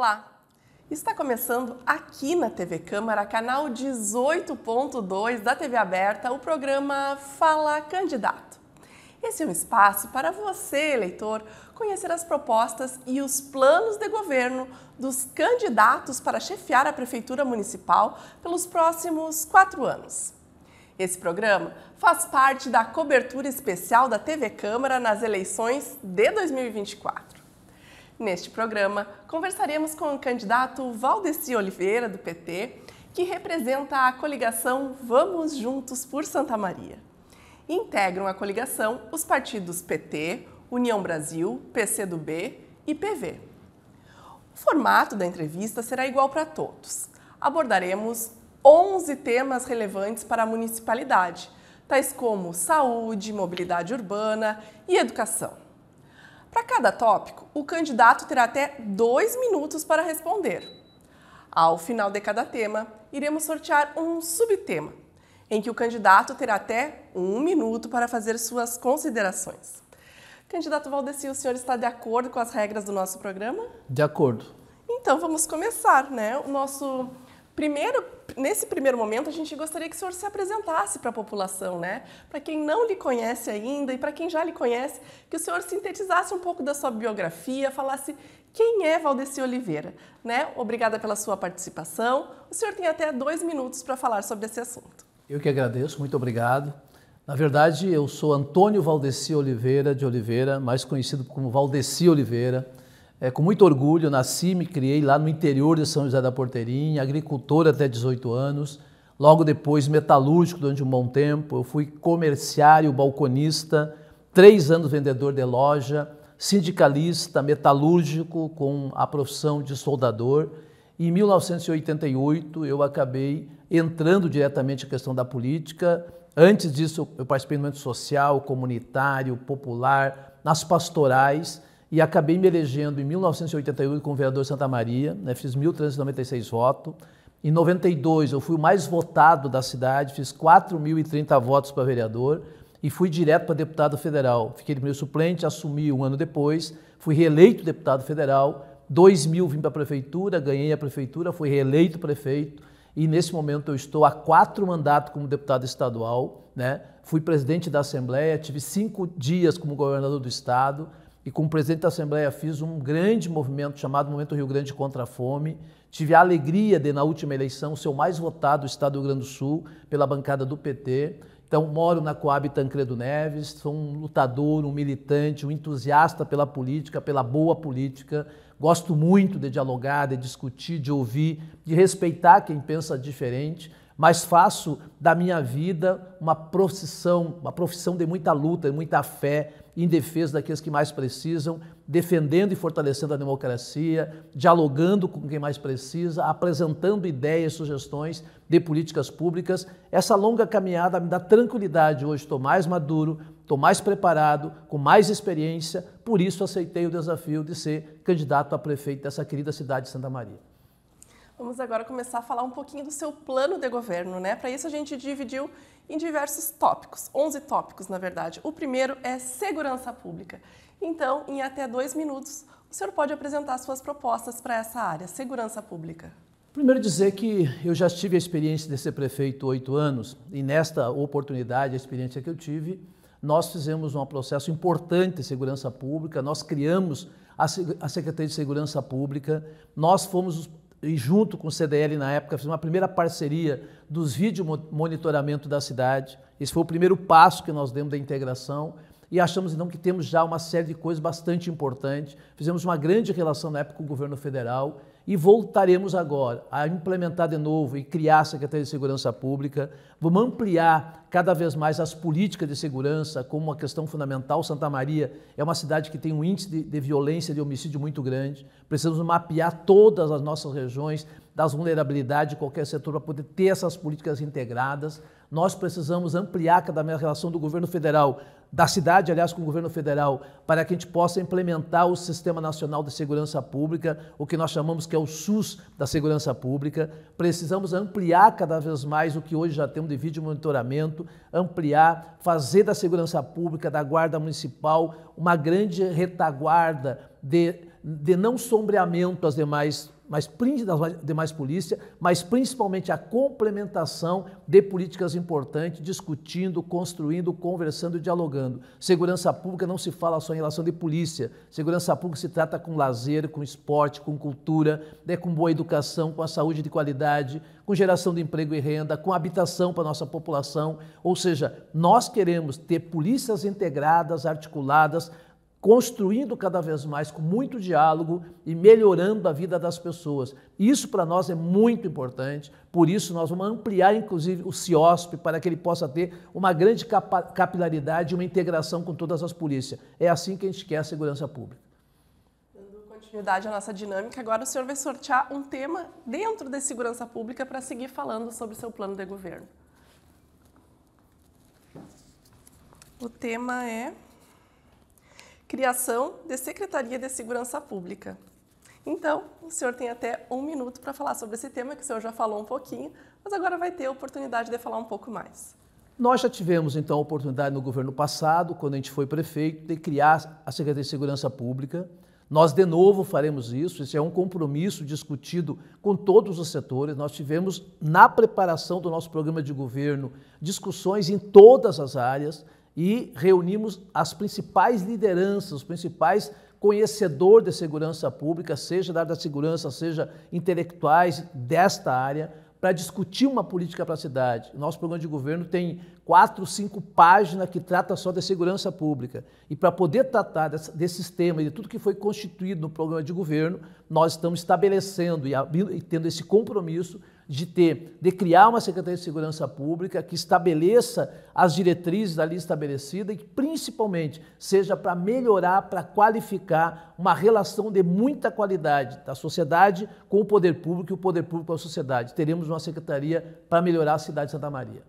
Olá! Está começando aqui na TV Câmara, canal 18.2 da TV Aberta, o programa Fala Candidato. Esse é um espaço para você, eleitor, conhecer as propostas e os planos de governo dos candidatos para chefiar a Prefeitura Municipal pelos próximos quatro anos. Esse programa faz parte da cobertura especial da TV Câmara nas eleições de 2024. Neste programa, conversaremos com o candidato Valdeci Oliveira, do PT, que representa a coligação Vamos Juntos por Santa Maria. Integram a coligação os partidos PT, União Brasil, PCdoB e PV. O formato da entrevista será igual para todos. Abordaremos 11 temas relevantes para a municipalidade, tais como saúde, mobilidade urbana e educação. Para cada tópico, o candidato terá até dois minutos para responder. Ao final de cada tema, iremos sortear um subtema, em que o candidato terá até um minuto para fazer suas considerações. Candidato Valdeci, o senhor está de acordo com as regras do nosso programa? De acordo. Então vamos começar, né? O nosso Primeiro, nesse primeiro momento, a gente gostaria que o senhor se apresentasse para a população, né? Para quem não lhe conhece ainda e para quem já lhe conhece, que o senhor sintetizasse um pouco da sua biografia, falasse quem é Valdeci Oliveira, né? Obrigada pela sua participação. O senhor tem até dois minutos para falar sobre esse assunto. Eu que agradeço, muito obrigado. Na verdade, eu sou Antônio Valdeci Oliveira de Oliveira, mais conhecido como Valdeci Oliveira. É, com muito orgulho, nasci, me criei lá no interior de São José da Porteirinha, agricultor até 18 anos, logo depois metalúrgico durante um bom tempo. Eu fui comerciário, balconista, três anos vendedor de loja, sindicalista, metalúrgico com a profissão de soldador. E em 1988 eu acabei entrando diretamente na questão da política. Antes disso eu participei do movimento social, comunitário, popular, nas pastorais e acabei me elegendo em 1988 como vereador de Santa Maria, né, fiz 1.396 votos. Em 92 eu fui o mais votado da cidade, fiz 4.030 votos para vereador e fui direto para deputado federal. Fiquei de primeiro suplente, assumi um ano depois, fui reeleito deputado federal, 2000 vim para a prefeitura, ganhei a prefeitura, fui reeleito prefeito e nesse momento eu estou há quatro mandatos como deputado estadual, né? fui presidente da Assembleia, tive cinco dias como governador do estado, e como presidente da Assembleia fiz um grande movimento chamado Momento Rio Grande contra a Fome. Tive a alegria de, na última eleição, ser o mais votado do Estado do Rio Grande do Sul pela bancada do PT. Então, moro na Coab Tancredo Neves, sou um lutador, um militante, um entusiasta pela política, pela boa política. Gosto muito de dialogar, de discutir, de ouvir, de respeitar quem pensa diferente mas faço da minha vida uma profissão, uma profissão de muita luta e muita fé em defesa daqueles que mais precisam, defendendo e fortalecendo a democracia, dialogando com quem mais precisa, apresentando ideias, sugestões de políticas públicas. Essa longa caminhada me dá tranquilidade hoje, estou mais maduro, estou mais preparado, com mais experiência, por isso aceitei o desafio de ser candidato a prefeito dessa querida cidade de Santa Maria. Vamos agora começar a falar um pouquinho do seu plano de governo, né? Para isso a gente dividiu em diversos tópicos, 11 tópicos na verdade. O primeiro é segurança pública. Então, em até dois minutos, o senhor pode apresentar suas propostas para essa área, segurança pública. Primeiro dizer que eu já tive a experiência de ser prefeito oito anos e nesta oportunidade, a experiência que eu tive, nós fizemos um processo importante de segurança pública, nós criamos a Secretaria de Segurança Pública, nós fomos e junto com o CDL na época, fizemos uma primeira parceria dos vídeo monitoramento da cidade. Esse foi o primeiro passo que nós demos da integração e achamos então que temos já uma série de coisas bastante importantes. Fizemos uma grande relação na época com o governo federal e voltaremos agora a implementar de novo e criar a Secretaria de Segurança Pública. Vamos ampliar cada vez mais as políticas de segurança como uma questão fundamental. Santa Maria é uma cidade que tem um índice de, de violência, de homicídio muito grande. Precisamos mapear todas as nossas regiões das vulnerabilidades de qualquer setor para poder ter essas políticas integradas. Nós precisamos ampliar cada vez a relação do governo federal, da cidade, aliás, com o governo federal, para que a gente possa implementar o Sistema Nacional de Segurança Pública, o que nós chamamos que é o SUS da Segurança Pública. Precisamos ampliar cada vez mais o que hoje já temos de vídeo monitoramento, ampliar, fazer da segurança pública, da guarda municipal, uma grande retaguarda de, de não sombreamento às demais mas das demais polícias, mas principalmente a complementação de políticas importantes, discutindo, construindo, conversando e dialogando. Segurança pública não se fala só em relação de polícia. Segurança pública se trata com lazer, com esporte, com cultura, né, com boa educação, com a saúde de qualidade, com geração de emprego e renda, com habitação para a nossa população. Ou seja, nós queremos ter polícias integradas, articuladas, construindo cada vez mais com muito diálogo e melhorando a vida das pessoas. Isso para nós é muito importante, por isso nós vamos ampliar inclusive o CIOSP para que ele possa ter uma grande capilaridade e uma integração com todas as polícias. É assim que a gente quer a segurança pública. Dando continuidade à nossa dinâmica, agora o senhor vai sortear um tema dentro de segurança pública para seguir falando sobre seu plano de governo. O tema é criação de Secretaria de Segurança Pública. Então, o senhor tem até um minuto para falar sobre esse tema, que o senhor já falou um pouquinho, mas agora vai ter a oportunidade de falar um pouco mais. Nós já tivemos, então, a oportunidade no governo passado, quando a gente foi prefeito, de criar a Secretaria de Segurança Pública. Nós, de novo, faremos isso. Esse é um compromisso discutido com todos os setores. Nós tivemos, na preparação do nosso programa de governo, discussões em todas as áreas e reunimos as principais lideranças, os principais conhecedores de segurança pública, seja da área da segurança, seja intelectuais desta área, para discutir uma política para a cidade. Nosso programa de governo tem quatro, cinco páginas que trata só de segurança pública. E para poder tratar desses temas e de tudo que foi constituído no programa de governo, nós estamos estabelecendo e, e tendo esse compromisso de ter, de criar uma Secretaria de Segurança Pública que estabeleça as diretrizes ali estabelecida e que principalmente seja para melhorar, para qualificar uma relação de muita qualidade da sociedade com o poder público e o poder público com a sociedade. Teremos uma secretaria para melhorar a cidade de Santa Maria.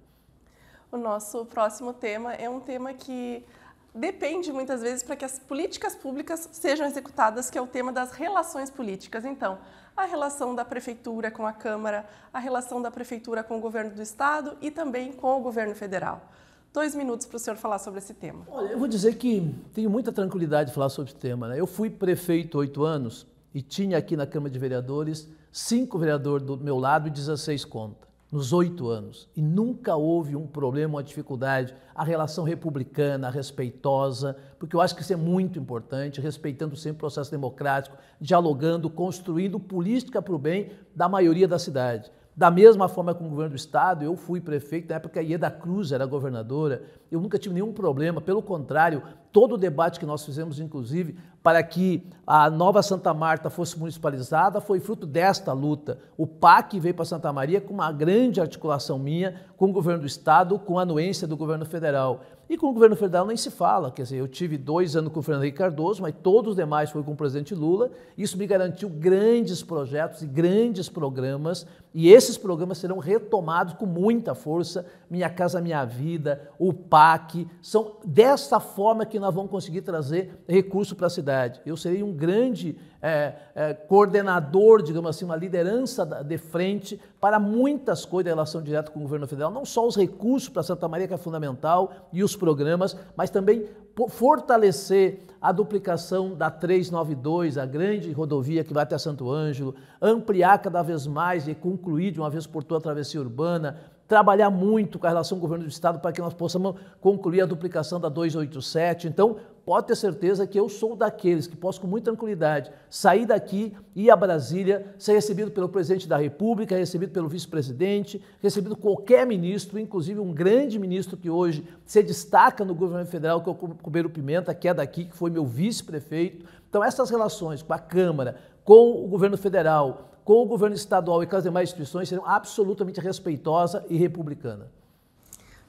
O nosso próximo tema é um tema que depende muitas vezes para que as políticas públicas sejam executadas, que é o tema das relações políticas. Então, a relação da prefeitura com a Câmara, a relação da prefeitura com o governo do estado e também com o governo federal. Dois minutos para o senhor falar sobre esse tema. Olha, eu vou dizer que tenho muita tranquilidade de falar sobre esse tema. Né? Eu fui prefeito oito anos e tinha aqui na Câmara de Vereadores cinco vereadores do meu lado e 16 contas nos oito anos e nunca houve um problema, uma dificuldade. A relação republicana, respeitosa, porque eu acho que isso é muito importante, respeitando sempre o processo democrático, dialogando, construindo política para o bem da maioria da cidade. Da mesma forma com o governo do estado, eu fui prefeito na época a Ieda Cruz era governadora. Eu nunca tive nenhum problema, pelo contrário, todo o debate que nós fizemos, inclusive, para que a nova Santa Marta fosse municipalizada, foi fruto desta luta. O PAC veio para Santa Maria com uma grande articulação minha com o governo do estado, com a anuência do governo federal. E com o governo federal nem se fala, quer dizer, eu tive dois anos com o Fernando Henrique Cardoso, mas todos os demais foi com o presidente Lula. Isso me garantiu grandes projetos e grandes programas, e esses programas serão retomados com muita força. Minha Casa Minha Vida, o PAC, são dessa forma que nós vamos conseguir trazer recurso para a cidade. Eu serei um grande é, é, coordenador, digamos assim, uma liderança de frente para muitas coisas em relação direta com o governo federal, não só os recursos para Santa Maria, que é fundamental, e os programas, mas também fortalecer a duplicação da 392, a grande rodovia que vai até Santo Ângelo, ampliar cada vez mais e concluir de uma vez por toda a travessia urbana, trabalhar muito com a relação governo do Estado para que nós possamos concluir a duplicação da 287. Então, pode ter certeza que eu sou daqueles que posso com muita tranquilidade sair daqui, ir a Brasília, ser recebido pelo presidente da República, recebido pelo vice-presidente, recebido qualquer ministro, inclusive um grande ministro que hoje se destaca no governo federal, que é o Cubeiro Pimenta, que é daqui, que foi meu vice-prefeito. Então, essas relações com a Câmara, com o governo federal, com o governo estadual e com as demais instituições serão absolutamente respeitosa e republicana.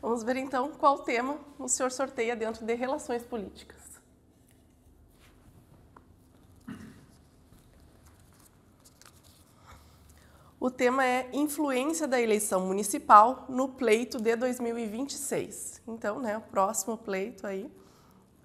Vamos ver então qual tema o senhor sorteia dentro de relações políticas. O tema é influência da eleição municipal no pleito de 2026. Então, né, o próximo pleito aí,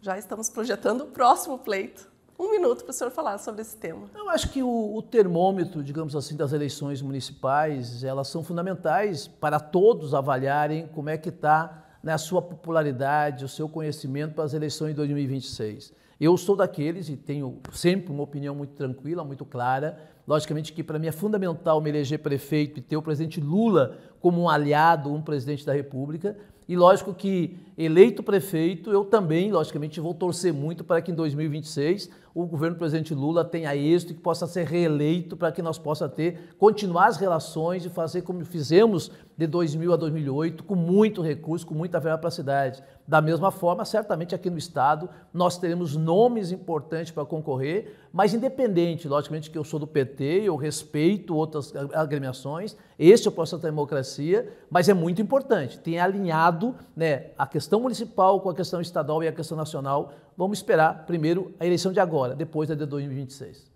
já estamos projetando o próximo pleito um minuto para o senhor falar sobre esse tema. Eu acho que o, o, termômetro, digamos assim, das eleições municipais, elas são fundamentais para todos avaliarem como é que está né, a sua popularidade, o seu conhecimento para as eleições de 2026. Eu sou daqueles e tenho sempre uma opinião muito tranquila, muito clara. Logicamente que para mim é fundamental me eleger prefeito e ter o presidente Lula como um aliado, um presidente da República. E lógico que eleito prefeito, eu também, logicamente, vou torcer muito para que em 2026 o governo do presidente Lula tenha êxito e que possa ser reeleito para que nós possa ter, continuar as relações e fazer como fizemos de 2000 a 2008, com muito recurso, com muita verba para a cidade. Da mesma forma, certamente aqui no Estado, nós teremos nomes importantes para concorrer, mas independente, logicamente, que eu sou do PT, eu respeito outras agremiações, esse é o processo da democracia, mas é muito importante, tem alinhado né, a questão questão municipal, com a questão estadual e a questão nacional. Vamos esperar primeiro a eleição de agora, depois da de 2026.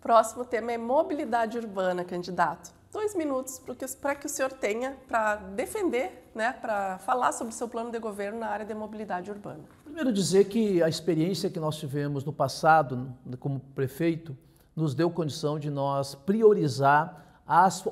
Próximo tema é mobilidade urbana, candidato. Dois minutos para que o senhor tenha para defender, né, para falar sobre o seu plano de governo na área de mobilidade urbana. Primeiro dizer que a experiência que nós tivemos no passado como prefeito nos deu condição de nós priorizar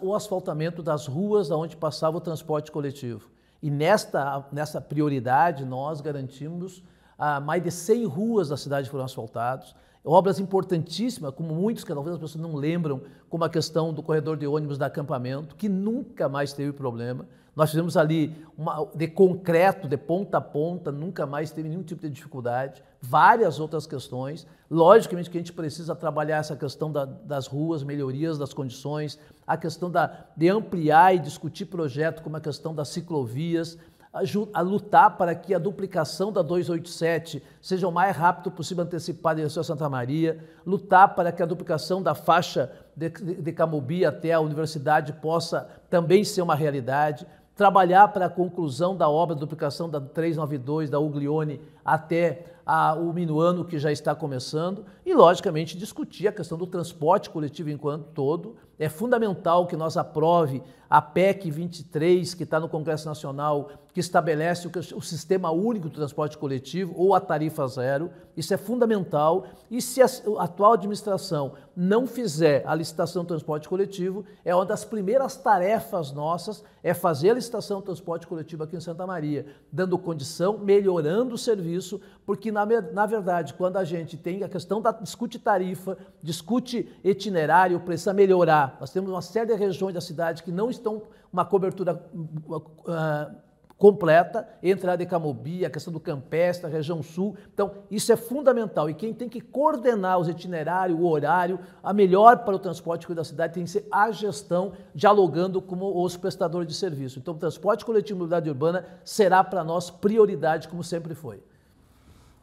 o asfaltamento das ruas onde passava o transporte coletivo. E nesta, nessa prioridade, nós garantimos ah, mais de 100 ruas da cidade foram asfaltadas, obras importantíssimas, como muitos que talvez as pessoas não lembram, como a questão do corredor de ônibus da acampamento, que nunca mais teve problema. Nós fizemos ali uma, de concreto, de ponta a ponta, nunca mais teve nenhum tipo de dificuldade. Várias outras questões. Logicamente que a gente precisa trabalhar essa questão da, das ruas, melhorias das condições, a questão da, de ampliar e discutir projetos como a questão das ciclovias, a, a, lutar para que a duplicação da 287 seja o mais rápido possível antecipada em São Santa Maria, lutar para que a duplicação da faixa de, de, de Camubi até a universidade possa também ser uma realidade trabalhar para a conclusão da obra de duplicação da 392, da Uglione, até a, o Minuano, que já está começando, e, logicamente, discutir a questão do transporte coletivo enquanto todo, é fundamental que nós aprove a PEC 23, que está no Congresso Nacional, que estabelece o, sistema único de transporte coletivo ou a tarifa zero. Isso é fundamental. E se a, a atual administração não fizer a licitação do transporte coletivo, é uma das primeiras tarefas nossas é fazer a licitação do transporte coletivo aqui em Santa Maria, dando condição, melhorando o serviço, porque na, na verdade, quando a gente tem a questão da discute tarifa, discute itinerário, precisa melhorar. Nós temos uma série de regiões da cidade que não estão estão uma cobertura uh, completa entre a de Camobi, a questão do Campestre, a região sul. Então, isso é fundamental. E quem tem que coordenar os itinerários, o horário, a melhor para o transporte da cidade tem que ser a gestão dialogando com os prestadores de serviço. Então, o transporte coletivo e mobilidade urbana será para nós prioridade, como sempre foi.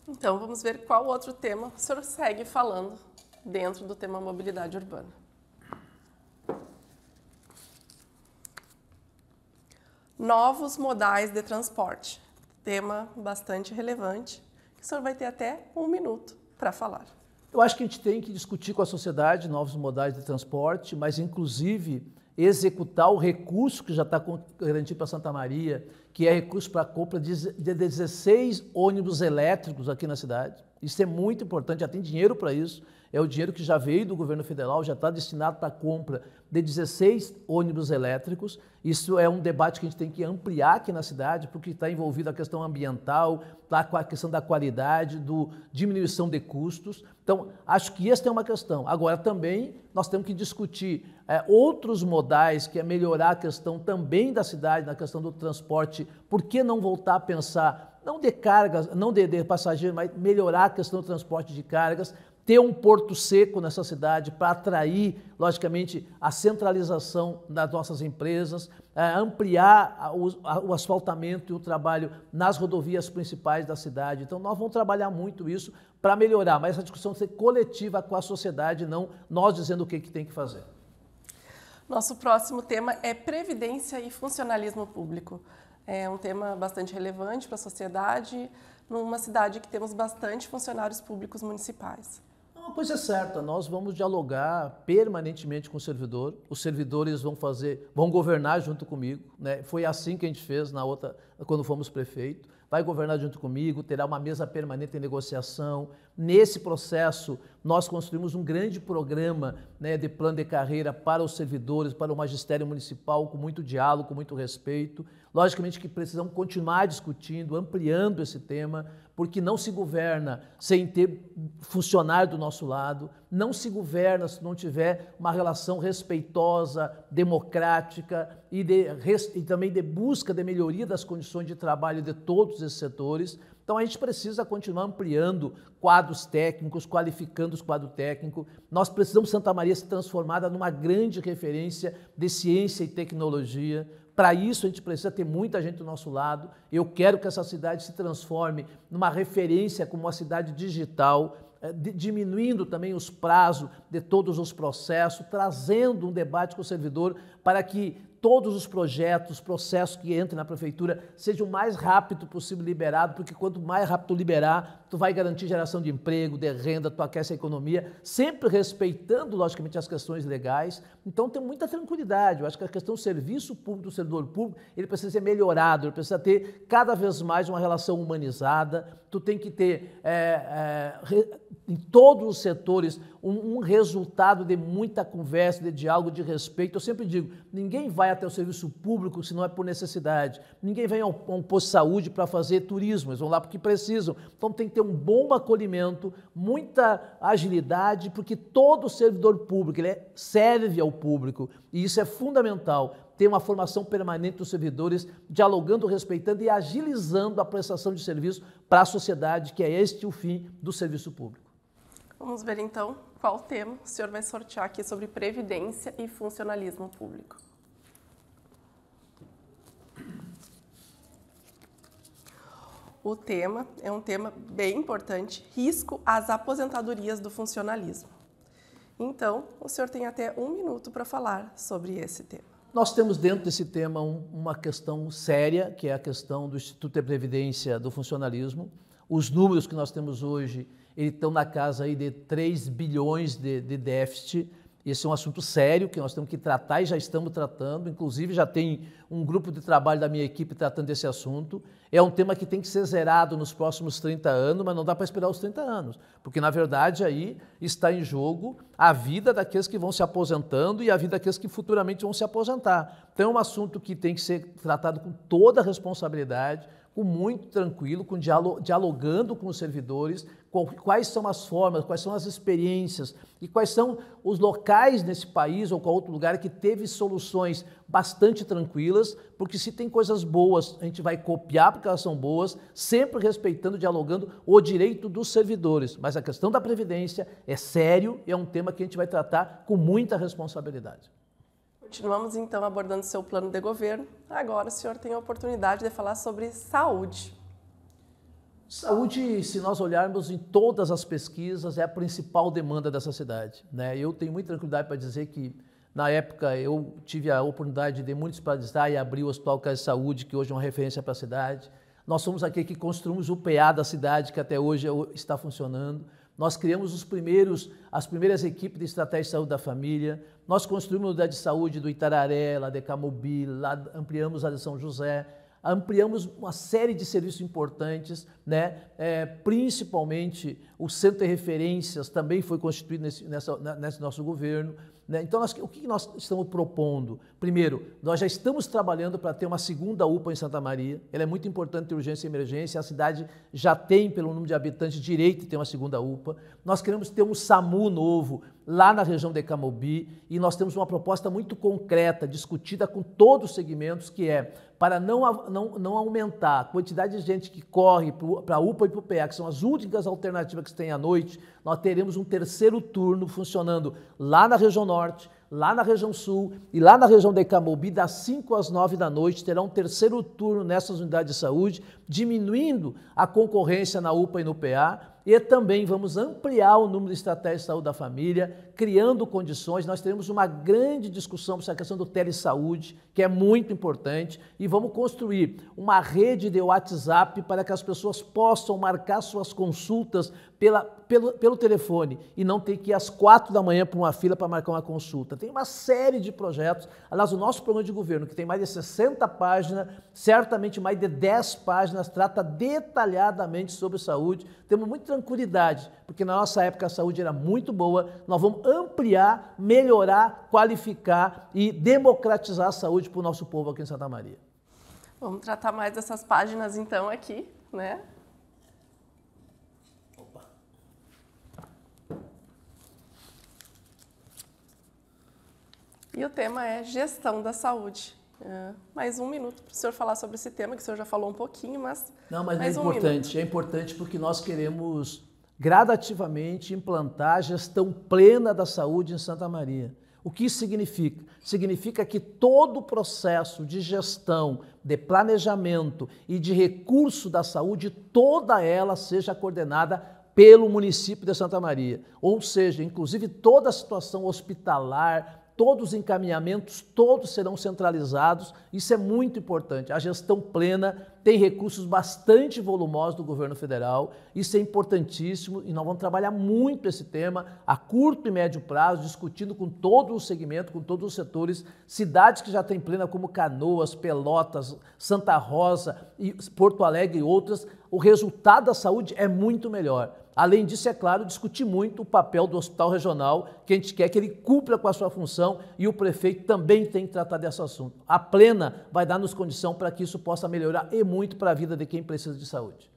Então, vamos ver qual outro tema o senhor segue falando dentro do tema mobilidade urbana. novos modais de transporte. Tema bastante relevante, que o senhor vai ter até um minuto para falar. Eu acho que a gente tem que discutir com a sociedade novos modais de transporte, mas inclusive executar o recurso que já está garantido para Santa Maria, que é recurso para a compra de 16 ônibus elétricos aqui na cidade. Isso é muito importante, já tem dinheiro para isso. É o dinheiro que já veio do governo federal, já está destinado para a compra de 16 ônibus elétricos. Isso é um debate que a gente tem que ampliar aqui na cidade, porque está envolvido a questão ambiental, tá com a questão da qualidade, do diminuição de custos. Então, acho que essa é uma questão. Agora, também nós temos que discutir é, outros modais, que é melhorar a questão também da cidade, na questão do transporte. Por que não voltar a pensar não de cargas, não de, de passageiros, mas melhorar a questão do transporte de cargas, ter um porto seco nessa cidade para atrair, logicamente, a centralização das nossas empresas, eh, ampliar o, asfaltamento e o trabalho nas rodovias principais da cidade. Então, nós vamos trabalhar muito isso para melhorar, mas essa discussão tem que ser coletiva com a sociedade, não nós dizendo o que, que tem que fazer. Nosso próximo tema é Previdência e Funcionalismo Público. É um tema bastante relevante para a sociedade, numa cidade que temos bastante funcionários públicos municipais. Uma ah, coisa é certa, nós vamos dialogar permanentemente com o servidor, os servidores vão fazer, vão governar junto comigo, né? Foi assim que a gente fez na outra, quando fomos prefeito. Vai governar junto comigo, terá uma mesa permanente em negociação, Nesse processo, nós construímos um grande programa né, de plano de carreira para os servidores, para o magistério municipal, com muito diálogo, com muito respeito. Logicamente que precisamos continuar discutindo, ampliando esse tema, porque não se governa sem ter funcionário do nosso lado, não se governa se não tiver uma relação respeitosa, democrática e, de, e também de busca de melhoria das condições de trabalho de todos esses setores. Então a gente precisa continuar ampliando quadros técnicos, qualificando os quadros técnicos. Nós precisamos Santa Maria se transformada numa grande referência de ciência e tecnologia. Para isso a gente precisa ter muita gente do nosso lado. Eu quero que essa cidade se transforme numa referência como uma cidade digital, eh, diminuindo também os prazos de todos os processos, trazendo um debate com o servidor para que todos os projetos, processos que entrem na prefeitura sejam o mais rápido possível liberado, porque quanto mais rápido liberar, tu vai garantir geração de emprego, de renda, tu aquece a economia, sempre respeitando, logicamente, as questões legais. Então, tem muita tranquilidade. Eu acho que a questão do serviço público, do servidor público, ele precisa ser melhorado, ele precisa ter cada vez mais uma relação humanizada, tu tem que ter é, é, em todos os setores um, um, resultado de muita conversa, de diálogo, de respeito. Eu sempre digo: ninguém vai até o serviço público se não é por necessidade. Ninguém vem a um posto de saúde para fazer turismo, eles vão lá porque precisam. Então tem que ter um bom acolhimento, muita agilidade, porque todo servidor público ele é, serve ao público e isso é fundamental ter uma formação permanente dos servidores, dialogando, respeitando e agilizando a prestação de serviço para a sociedade, que é este o fim do serviço público. Vamos ver então qual tema o senhor vai sortear aqui sobre previdência e funcionalismo público. O tema é um tema bem importante: risco às aposentadorias do funcionalismo. Então, o senhor tem até um minuto para falar sobre esse tema. Nós temos dentro desse tema um, uma questão séria, que é a questão do Instituto de Previdência do Funcionalismo. Os números que nós temos hoje, estão na casa aí de 3 bilhões de, de déficit esse é um assunto sério que nós temos que tratar e já estamos tratando. Inclusive, já tem um grupo de trabalho da minha equipe tratando desse assunto. É um tema que tem que ser zerado nos próximos 30 anos, mas não dá para esperar os 30 anos, porque, na verdade, aí está em jogo a vida daqueles que vão se aposentando e a vida daqueles que futuramente vão se aposentar. Então, é um assunto que tem que ser tratado com toda a responsabilidade com muito tranquilo, com dialogando com os servidores, quais são as formas, quais são as experiências e quais são os locais nesse país ou qual outro lugar que teve soluções bastante tranquilas, porque se tem coisas boas, a gente vai copiar porque elas são boas, sempre respeitando, dialogando o direito dos servidores. Mas a questão da previdência é sério e é um tema que a gente vai tratar com muita responsabilidade. Continuamos então abordando seu plano de governo. Agora o senhor tem a oportunidade de falar sobre saúde. Saúde, se nós olharmos em todas as pesquisas, é a principal demanda dessa cidade. Né? Eu tenho muita tranquilidade para dizer que, na época, eu tive a oportunidade de municipalizar e abrir o Hospital Casa de Saúde, que hoje é uma referência para a cidade. Nós somos aqui que construímos o PA da cidade, que até hoje é está funcionando. Nós criamos os primeiros, as primeiras equipes de estratégia de saúde da família. Nós construímos a unidade de saúde do Itararé, lá de Camobi, lá ampliamos a de São José, ampliamos uma série de serviços importantes, né? É, principalmente o Centro de Referências também foi constituído nesse, nessa, nesse nosso governo, né? Então, nós, o que nós estamos propondo? Primeiro, nós já estamos trabalhando para ter uma segunda UPA em Santa Maria. Ela é muito importante ter urgência e emergência. A cidade já tem, pelo número de habitantes, direito de ter uma segunda UPA. Nós queremos ter um SAMU novo lá na região de Camobi e nós temos uma proposta muito concreta, discutida com todos os segmentos, que é para não, não, não aumentar a quantidade de gente que corre para a UPA e para o PA, que são as únicas alternativas que tem à noite, nós teremos um terceiro turno funcionando lá na região norte, lá na região sul e lá na região de Camobi, das 5 às 9 da noite, terá um terceiro turno nessas unidades de saúde, diminuindo a concorrência na UPA e no PA e também vamos ampliar o número de estratégias de saúde da família, criando condições. Nós teremos uma grande discussão sobre a questão do telesaúde, que é muito importante, e vamos construir uma rede de WhatsApp para que as pessoas possam marcar suas consultas pela pelo, pelo telefone e não ter que ir às quatro da manhã para uma fila para marcar uma consulta. Tem uma série de projetos. Aliás, o nosso programa de governo, que tem mais de 60 páginas, certamente mais de 10 páginas, trata detalhadamente sobre saúde. Temos muita tranquilidade, porque na nossa época a saúde era muito boa. Nós vamos ampliar, melhorar, qualificar e democratizar a saúde para o nosso povo aqui em Santa Maria. Vamos tratar mais dessas páginas então aqui, né? E o tema é gestão da saúde. É, mais um minuto para o senhor falar sobre esse tema, que o senhor já falou um pouquinho, mas. Não, mas é importante. É importante porque nós queremos gradativamente implantar a gestão plena da saúde em Santa Maria. O que isso significa? Significa que todo o processo de gestão, de planejamento e de recurso da saúde, toda ela seja coordenada pelo município de Santa Maria. Ou seja, inclusive toda a situação hospitalar, todos os encaminhamentos, todos serão centralizados. Isso é muito importante. A gestão plena tem recursos bastante volumosos do governo federal, isso é importantíssimo e nós vamos trabalhar muito esse tema a curto e médio prazo, discutindo com todo o segmento, com todos os setores, cidades que já têm plena, como Canoas, Pelotas, Santa Rosa, e Porto Alegre e outras, o resultado da saúde é muito melhor. Além disso, é claro, discutir muito o papel do hospital regional, que a gente quer que ele cumpra com a sua função e o prefeito também tem que tratar desse assunto. A plena vai dar-nos condição para que isso possa melhorar e muito para a vida de quem precisa de saúde.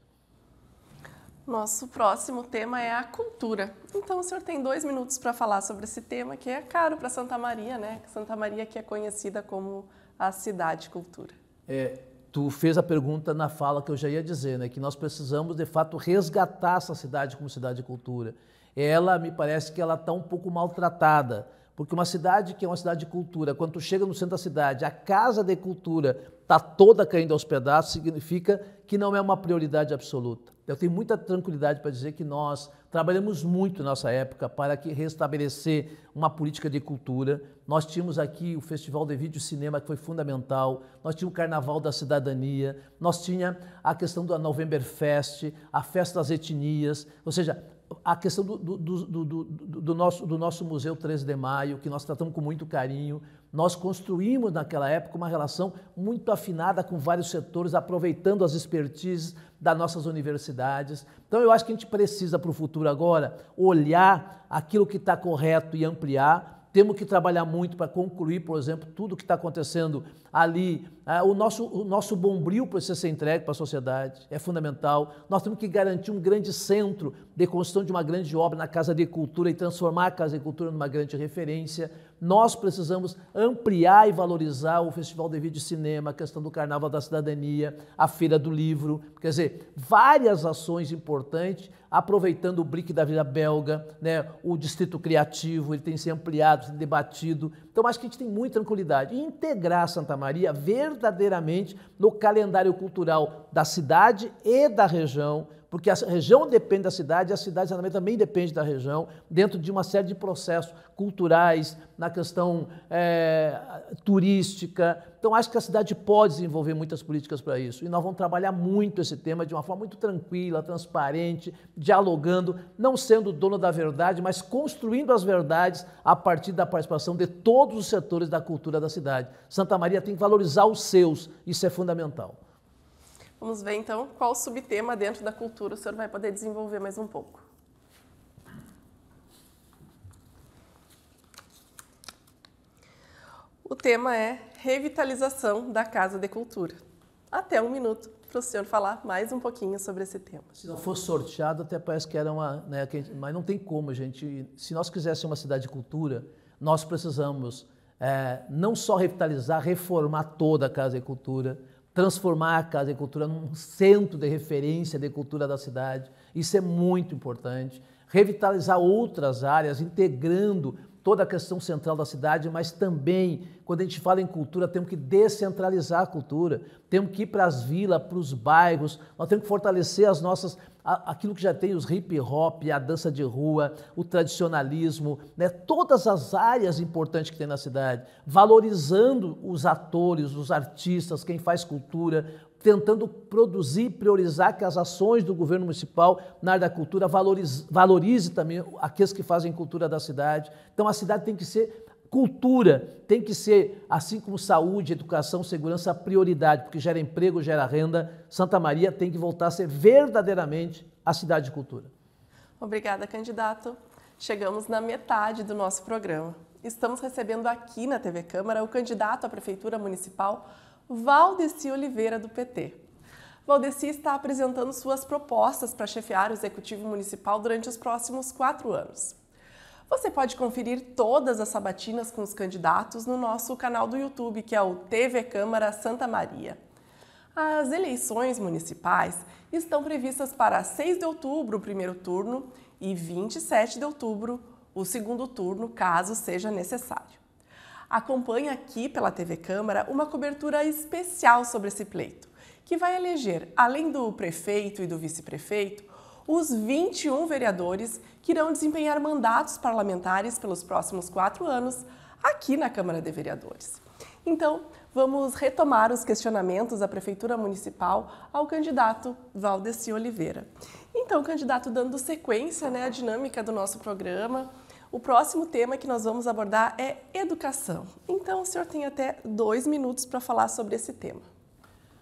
Nosso próximo tema é a cultura. Então, o senhor tem dois minutos para falar sobre esse tema, que é caro para Santa Maria, né? Santa Maria que é conhecida como a cidade cultura. É, tu fez a pergunta na fala que eu já ia dizer, né? Que nós precisamos, de fato, resgatar essa cidade como cidade cultura. Ela, me parece que ela está um pouco maltratada. Porque uma cidade que é uma cidade de cultura, quando tu chega no centro da cidade, a casa de cultura está toda caindo aos pedaços, significa que não é uma prioridade absoluta. Eu tenho muita tranquilidade para dizer que nós trabalhamos muito nessa época para que restabelecer uma política de cultura. Nós tínhamos aqui o Festival de Vídeo e Cinema, que foi fundamental. Nós tínhamos o Carnaval da Cidadania. Nós tínhamos a questão da November Fest, a Festa das Etnias. Ou seja, a questão do, do, do, do, nosso, do nosso Museu 13 de Maio, que nós tratamos com muito carinho, nós construímos naquela época uma relação muito afinada com vários setores, aproveitando as expertises das nossas universidades. Então, eu acho que a gente precisa, para o futuro agora, olhar aquilo que está correto e ampliar, temos que trabalhar muito para concluir, por exemplo, tudo o que está acontecendo ali. Ah, o nosso, o nosso bombril precisa ser entregue para a sociedade, é fundamental. Nós temos que garantir um grande centro de construção de uma grande obra na Casa de Cultura e transformar a Casa de Cultura numa grande referência. Nós precisamos ampliar e valorizar o Festival de Vídeo e Cinema, a questão do Carnaval da Cidadania, a Feira do Livro, quer dizer, várias ações importantes, aproveitando o BRIC da Vila Belga, né, o Distrito Criativo, ele tem se ampliado, se debatido. Então, acho que a gente tem muita tranquilidade. E integrar Santa Maria verdadeiramente no calendário cultural da cidade e da região, porque a região depende da cidade, e a cidade também depende da região, dentro de uma série de processos culturais, na questão é, turística. Então, acho que a cidade pode desenvolver muitas políticas para isso. E nós vamos trabalhar muito esse tema de uma forma muito tranquila, transparente, dialogando, não sendo dono da verdade, mas construindo as verdades a partir da participação de todos os setores da cultura da cidade. Santa Maria tem que valorizar os seus, isso é fundamental. Vamos ver então qual subtema dentro da cultura o senhor vai poder desenvolver mais um pouco. O tema é revitalização da Casa de Cultura. Até um minuto para o senhor falar mais um pouquinho sobre esse tema. Se não fosse sorteado, até parece que era uma. Né, gente, mas não tem como, gente. Se nós quiséssemos uma cidade de cultura, nós precisamos é, não só revitalizar, reformar toda a Casa de Cultura transformar a Casa de Cultura num centro de referência de cultura da cidade. Isso é muito importante. Revitalizar outras áreas, integrando toda a questão central da cidade, mas também, quando a gente fala em cultura, temos que descentralizar a cultura, temos que ir para as vilas, para os bairros, nós temos que fortalecer as nossas, aquilo que já tem, os hip hop, a dança de rua, o tradicionalismo, né? todas as áreas importantes que tem na cidade, valorizando os atores, os artistas, quem faz cultura, tentando produzir, priorizar que as ações do governo municipal na área da cultura valorize, valorize também aqueles que fazem cultura da cidade. Então a cidade tem que ser cultura, tem que ser, assim como saúde, educação, segurança, prioridade, porque gera emprego, gera renda. Santa Maria tem que voltar a ser verdadeiramente a cidade de cultura. Obrigada, candidato. Chegamos na metade do nosso programa. Estamos recebendo aqui na TV Câmara o candidato à Prefeitura Municipal, Valdeci Oliveira, do PT. Valdeci está apresentando suas propostas para chefiar o Executivo Municipal durante os próximos quatro anos. Você pode conferir todas as sabatinas com os candidatos no nosso canal do YouTube, que é o TV Câmara Santa Maria. As eleições municipais estão previstas para 6 de outubro, o primeiro turno, e 27 de outubro, o segundo turno, caso seja necessário acompanha aqui pela TV Câmara uma cobertura especial sobre esse pleito, que vai eleger, além do prefeito e do vice-prefeito, os 21 vereadores que irão desempenhar mandatos parlamentares pelos próximos quatro anos aqui na Câmara de Vereadores. Então, vamos retomar os questionamentos da Prefeitura Municipal ao candidato Valdeci Oliveira. Então, candidato, dando sequência né, à dinâmica do nosso programa, o próximo tema que nós vamos abordar é educação. Então, o senhor tem até dois minutos para falar sobre esse tema.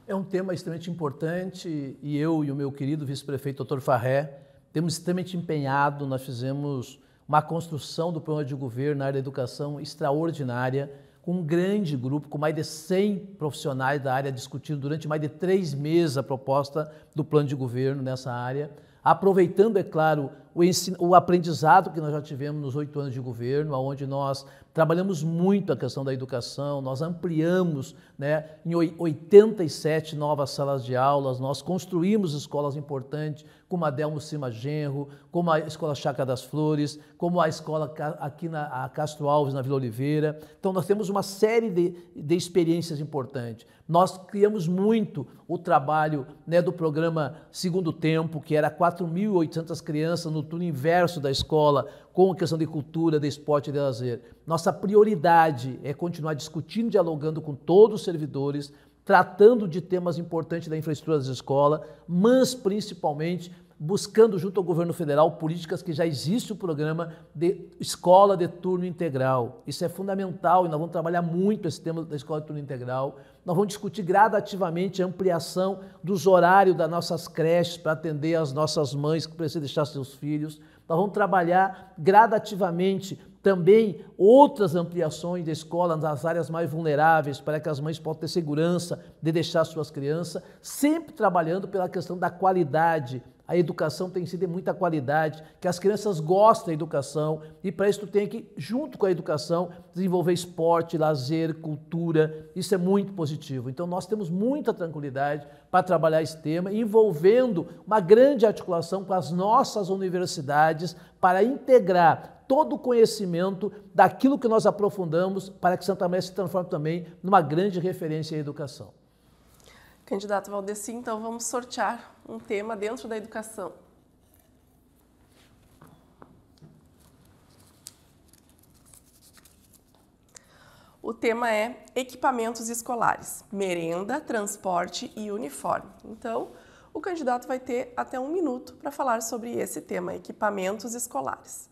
É um tema extremamente importante e eu e o meu querido vice-prefeito doutor Farré temos extremamente empenhado. Nós fizemos uma construção do programa de governo na área da educação extraordinária, com um grande grupo, com mais de 100 profissionais da área discutindo durante mais de três meses a proposta do plano de governo nessa área, aproveitando, é claro, o, ensino, o aprendizado que nós já tivemos nos oito anos de governo, onde nós Trabalhamos muito a questão da educação, nós ampliamos né, em 87 novas salas de aulas, nós construímos escolas importantes, como a Delmo Cima Genro, como a Escola Chácara das Flores, como a escola aqui na Castro Alves, na Vila Oliveira. Então, nós temos uma série de, de experiências importantes. Nós criamos muito o trabalho né, do programa Segundo Tempo, que era 4.800 crianças no turno inverso da escola, com a questão de cultura, de esporte e de lazer. Nossa prioridade é continuar discutindo, dialogando com todos os servidores, tratando de temas importantes da infraestrutura da escola, mas principalmente buscando junto ao governo federal políticas que já existe o programa de escola de turno integral. Isso é fundamental e nós vamos trabalhar muito esse tema da escola de turno integral. Nós vamos discutir gradativamente a ampliação dos horários das nossas creches para atender as nossas mães que precisam deixar seus filhos. Nós vamos trabalhar gradativamente também outras ampliações da escola nas áreas mais vulneráveis, para que as mães possam ter segurança de deixar suas crianças, sempre trabalhando pela questão da qualidade. A educação tem sido de muita qualidade, que as crianças gostem da educação e para isso tu tem que, junto com a educação, desenvolver esporte, lazer, cultura. Isso é muito positivo. Então nós temos muita tranquilidade para trabalhar esse tema, envolvendo uma grande articulação com as nossas universidades para integrar todo o conhecimento daquilo que nós aprofundamos para que Santa Maria se transforme também numa grande referência em educação. Candidato Valdeci, então vamos sortear um tema dentro da educação. O tema é equipamentos escolares, merenda, transporte e uniforme. Então, o candidato vai ter até um minuto para falar sobre esse tema, equipamentos escolares.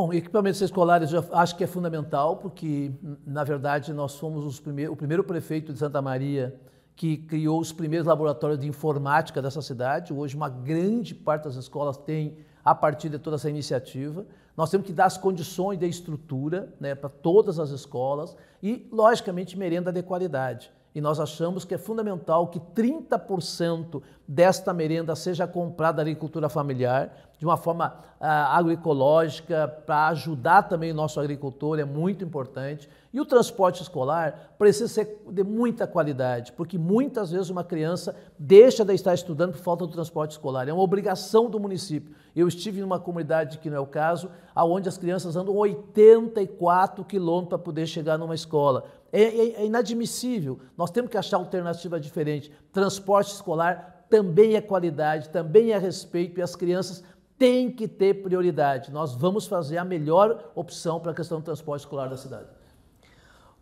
Bom, equipamentos escolares eu acho que é fundamental, porque, na verdade, nós fomos primeiros, o primeiro prefeito de Santa Maria que criou os primeiros laboratórios de informática dessa cidade. Hoje, uma grande parte das escolas tem a partir de toda essa iniciativa. Nós temos que dar as condições de estrutura né, para todas as escolas e, logicamente, merenda de qualidade e nós achamos que é fundamental que 30% desta merenda seja comprada à agricultura familiar, de uma forma ah, agroecológica, para ajudar também o nosso agricultor, é muito importante. E o transporte escolar precisa ser de muita qualidade, porque muitas vezes uma criança deixa de estar estudando por falta do transporte escolar. É uma obrigação do município. Eu estive em uma comunidade, que não é o caso, onde as crianças andam 84 quilômetros para poder chegar numa escola. É, é, é inadmissível. Nós temos que achar alternativa diferente. Transporte escolar também é qualidade, também é respeito e as crianças têm que ter prioridade. Nós vamos fazer a melhor opção para a questão do transporte escolar da cidade.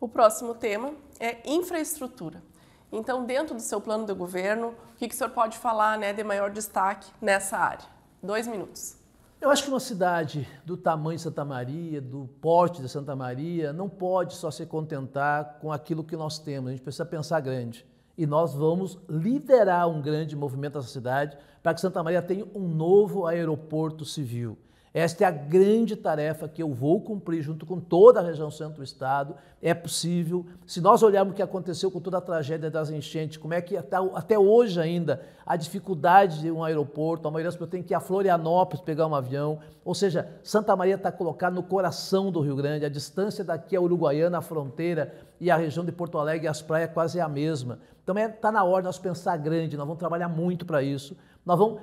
O próximo tema é infraestrutura. Então, dentro do seu plano de governo, o que, que o senhor pode falar né, de maior destaque nessa área? Dois minutos. Eu acho que uma cidade do tamanho de Santa Maria, do porte de Santa Maria, não pode só se contentar com aquilo que nós temos. A gente precisa pensar grande. E nós vamos liderar um grande movimento dessa cidade para que Santa Maria tenha um novo aeroporto civil. Esta é a grande tarefa que eu vou cumprir junto com toda a região centro-estado. É possível. Se nós olharmos o que aconteceu com toda a tragédia das enchentes, como é que até, até hoje ainda a dificuldade de um aeroporto, a maioria das pessoas tem que ir a Florianópolis pegar um avião. Ou seja, Santa Maria está colocada no coração do Rio Grande. A distância daqui a Uruguaiana, a fronteira, e a região de Porto Alegre e as praias quase é a mesma. Então está é, tá na hora de nós pensar grande, nós vamos trabalhar muito para isso. Nós vamos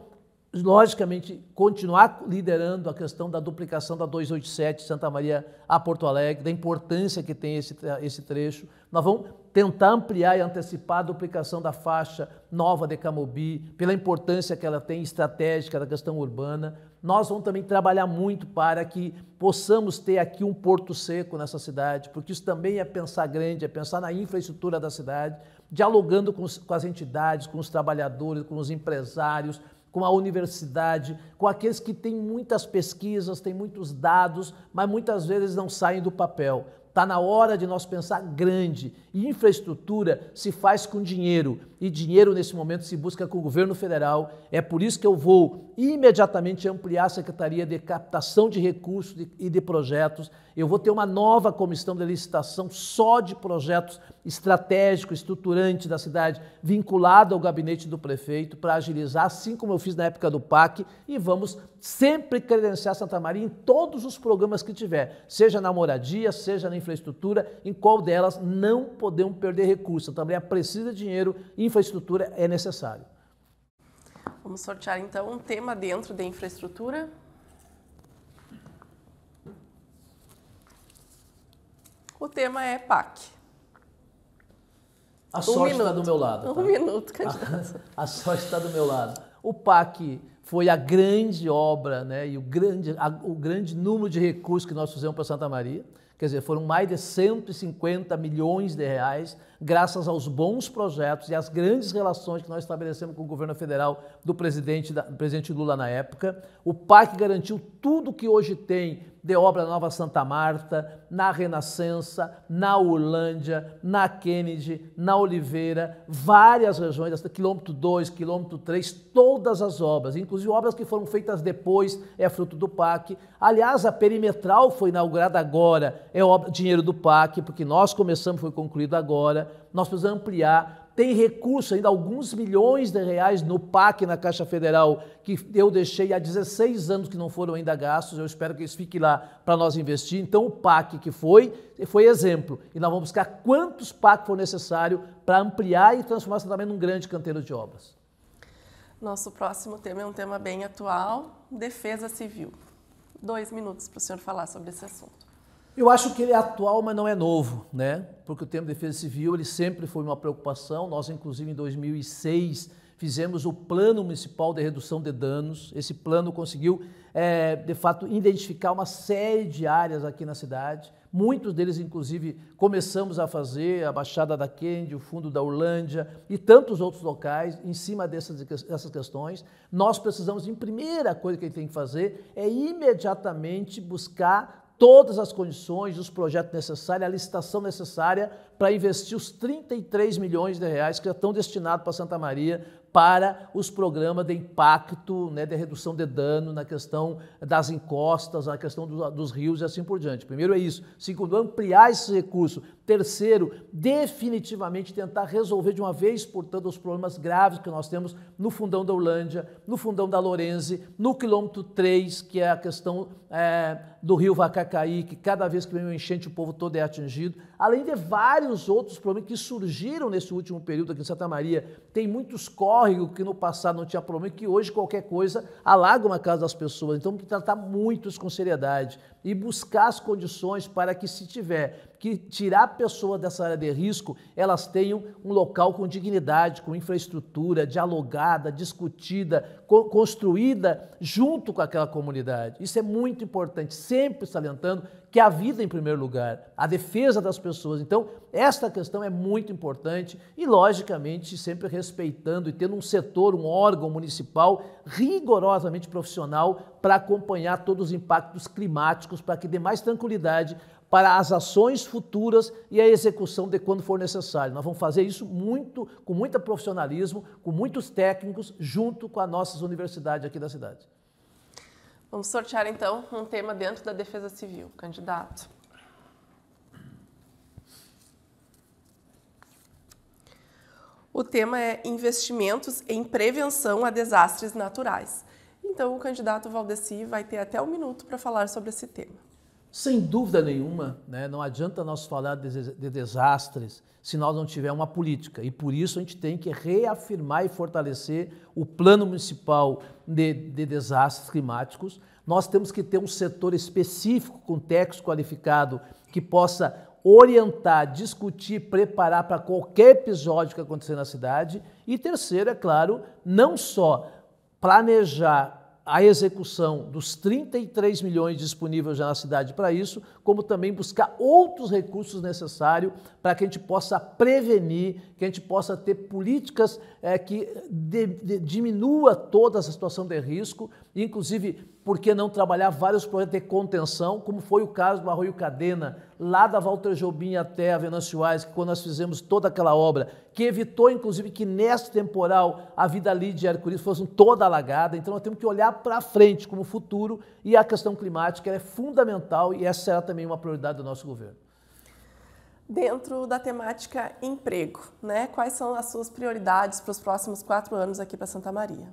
logicamente, continuar liderando a questão da duplicação da 287 Santa Maria a Porto Alegre, da importância que tem esse, esse trecho. Nós vamos tentar ampliar e antecipar a duplicação da faixa nova de Camobi, pela importância que ela tem estratégica da questão urbana. Nós vamos também trabalhar muito para que possamos ter aqui um porto seco nessa cidade, porque isso também é pensar grande, é pensar na infraestrutura da cidade, dialogando com, os, com as entidades, com os trabalhadores, com os empresários, com a universidade, com aqueles que têm muitas pesquisas, têm muitos dados, mas muitas vezes não saem do papel. Está na hora de nós pensar grande. E infraestrutura se faz com dinheiro e dinheiro nesse momento se busca com o governo federal. É por isso que eu vou imediatamente ampliar a Secretaria de Captação de Recursos e de Projetos. Eu vou ter uma nova comissão de licitação só de projetos estratégicos, estruturantes da cidade, vinculado ao gabinete do prefeito, para agilizar, assim como eu fiz na época do PAC, e vamos sempre credenciar Santa Maria em todos os programas que tiver, seja na moradia, seja na infraestrutura, em qual delas não podemos perder recursos. Também precisa de dinheiro, infraestrutura é necessário. Vamos sortear então um tema dentro da infraestrutura. O tema é PAC. A um sorte está do meu lado. Um tá? minuto, candidato. A, a sorte está do meu lado. O PAC foi a grande obra né, e o grande, a, o grande número de recursos que nós fizemos para Santa Maria. Quer dizer, foram mais de 150 milhões de reais graças aos bons projetos e às grandes relações que nós estabelecemos com o governo federal do presidente, da, do presidente Lula na época. O PAC garantiu tudo que hoje tem de obra Nova Santa Marta, na Renascença, na Urlândia, na Kennedy, na Oliveira, várias regiões, quilômetro 2, quilômetro 3, todas as obras, inclusive obras que foram feitas depois, é fruto do PAC. Aliás, a perimetral foi inaugurada agora, é obra, dinheiro do PAC, porque nós começamos, foi concluído agora nós precisamos ampliar. Tem recurso ainda, alguns milhões de reais no PAC, na Caixa Federal, que eu deixei há 16 anos que não foram ainda gastos, eu espero que eles fiquem lá para nós investir. Então, o PAC que foi, foi exemplo. E nós vamos buscar quantos PAC for necessário para ampliar e transformar isso também num grande canteiro de obras. Nosso próximo tema é um tema bem atual, defesa civil. Dois minutos para o senhor falar sobre esse assunto. Eu acho que ele é atual, mas não é novo, né? Porque o tema de defesa civil ele sempre foi uma preocupação. Nós, inclusive, em 2006 fizemos o plano municipal de redução de danos. Esse plano conseguiu, é, de fato, identificar uma série de áreas aqui na cidade. Muitos deles, inclusive, começamos a fazer a Baixada da Quende, o fundo da Urlândia e tantos outros locais em cima dessas, dessas questões. Nós precisamos, em primeira coisa que a gente tem que fazer é imediatamente buscar todas as condições, os projetos necessários, a licitação necessária para investir os 33 milhões de reais que já estão destinados para Santa Maria para os programas de impacto, né, de redução de dano na questão das encostas, na questão do, dos rios e assim por diante. Primeiro é isso. Segundo, ampliar esse recurso. Terceiro, definitivamente tentar resolver de uma vez por todas os problemas graves que nós temos no fundão da Holândia, no fundão da Lorenze, no quilômetro 3, que é a questão é, do rio Vacacaí, que cada vez que vem um enchente o povo todo é atingido, além de vários vários outros problemas que surgiram nesse último período aqui em Santa Maria. Tem muitos córregos que no passado não tinha problema, que hoje qualquer coisa alaga uma casa das pessoas. Então, tratar muitos com seriedade e buscar as condições para que, se tiver que tirar a pessoa dessa área de risco, elas tenham um local com dignidade, com infraestrutura dialogada, discutida, co construída junto com aquela comunidade. Isso é muito importante, sempre salientando que a vida em primeiro lugar, a defesa das pessoas. Então, esta questão é muito importante e, logicamente, sempre respeitando e tendo um setor, um órgão municipal rigorosamente profissional para acompanhar todos os impactos climáticos, para que dê mais tranquilidade para as ações futuras e a execução de quando for necessário. Nós vamos fazer isso muito, com muito profissionalismo, com muitos técnicos, junto com as nossas universidades aqui da cidade. Vamos sortear então um tema dentro da Defesa Civil, candidato. O tema é investimentos em prevenção a desastres naturais. Então, o candidato Valdeci vai ter até um minuto para falar sobre esse tema. Sem dúvida nenhuma, né? não adianta nós falar de, desastres se nós não tivermos uma política. E por isso a gente tem que reafirmar e fortalecer o plano municipal de, de desastres climáticos. Nós temos que ter um setor específico com técnico qualificado que possa orientar, discutir, preparar para qualquer episódio que acontecer na cidade. E terceiro, é claro, não só planejar a execução dos 33 milhões disponíveis já na cidade para isso, como também buscar outros recursos necessários para que a gente possa prevenir, que a gente possa ter políticas é, que de, de, diminua toda essa situação de risco, inclusive por que não trabalhar vários projetos de contenção, como foi o caso do Arroio Cadena, lá da Walter Jobim até a Venâncio Aires, que quando nós fizemos toda aquela obra, que evitou, inclusive, que nesse temporal a vida ali de Arco-Íris fosse toda alagada. Então, nós temos que olhar para frente, como futuro, e a questão climática é fundamental e essa será também uma prioridade do nosso governo. Dentro da temática emprego, né? quais são as suas prioridades para os próximos quatro anos aqui para Santa Maria?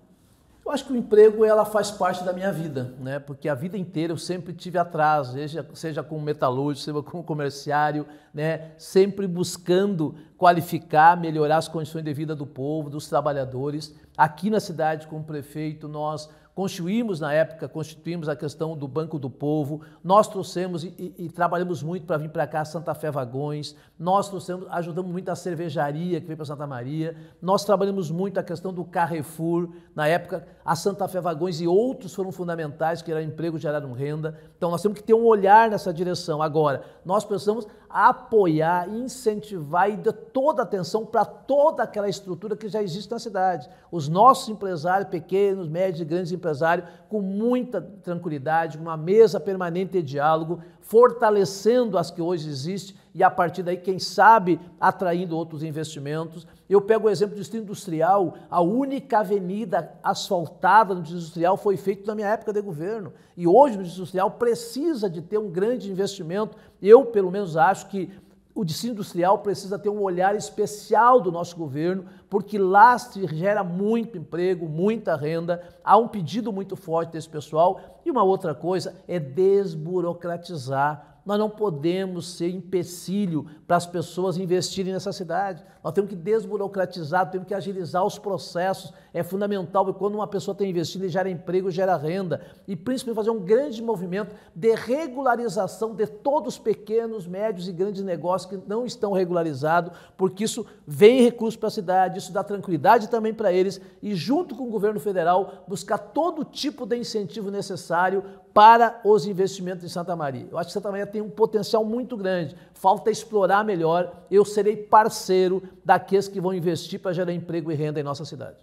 Eu acho que o emprego ela faz parte da minha vida, né? Porque a vida inteira eu sempre tive atrás, seja, seja como metalúrgico, seja como comerciário, né? Sempre buscando qualificar, melhorar as condições de vida do povo, dos trabalhadores. Aqui na cidade, como prefeito, nós constituímos na época, constituímos a questão do Banco do Povo, nós trouxemos e, e, e trabalhamos muito para vir para cá Santa Fé Vagões, nós trouxemos, ajudamos muito a cervejaria que veio para Santa Maria, nós trabalhamos muito a questão do Carrefour, na época a Santa Fé Vagões e outros foram fundamentais, que era emprego, geraram renda, então nós temos que ter um olhar nessa direção. Agora, nós precisamos apoiar, incentivar e dar toda a atenção para toda aquela estrutura que já existe na cidade. Os nossos empresários, pequenos, médios e grandes empresários, com muita tranquilidade, uma mesa permanente de diálogo, fortalecendo as que hoje existem e a partir daí, quem sabe, atraindo outros investimentos. Eu pego o exemplo do Distrito Industrial, a única avenida asfaltada no Distrito Industrial foi feita na minha época de governo. E hoje o Distrito Industrial precisa de ter um grande investimento. Eu, pelo menos, acho que o destino industrial precisa ter um olhar especial do nosso governo, porque lá gera muito emprego, muita renda, há um pedido muito forte desse pessoal. E uma outra coisa é desburocratizar nós não podemos ser empecilho para as pessoas investirem nessa cidade. Nós temos que desburocratizar, temos que agilizar os processos. É fundamental, porque quando uma pessoa tem investido, gera emprego, gera renda. E principalmente fazer um grande movimento de regularização de todos os pequenos, médios e grandes negócios que não estão regularizados, porque isso vem recurso para a cidade, isso dá tranquilidade também para eles. E junto com o governo federal, buscar todo tipo de incentivo necessário para os investimentos em Santa Maria. Eu acho que Santa Maria tem um potencial muito grande, falta explorar melhor. Eu serei parceiro daqueles que vão investir para gerar emprego e renda em nossa cidade.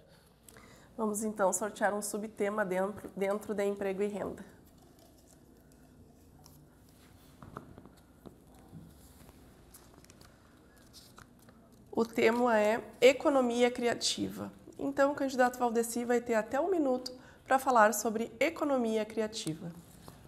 Vamos então sortear um subtema dentro, dentro de emprego e renda. O tema é economia criativa. Então, o candidato Valdeci vai ter até um minuto para falar sobre economia criativa.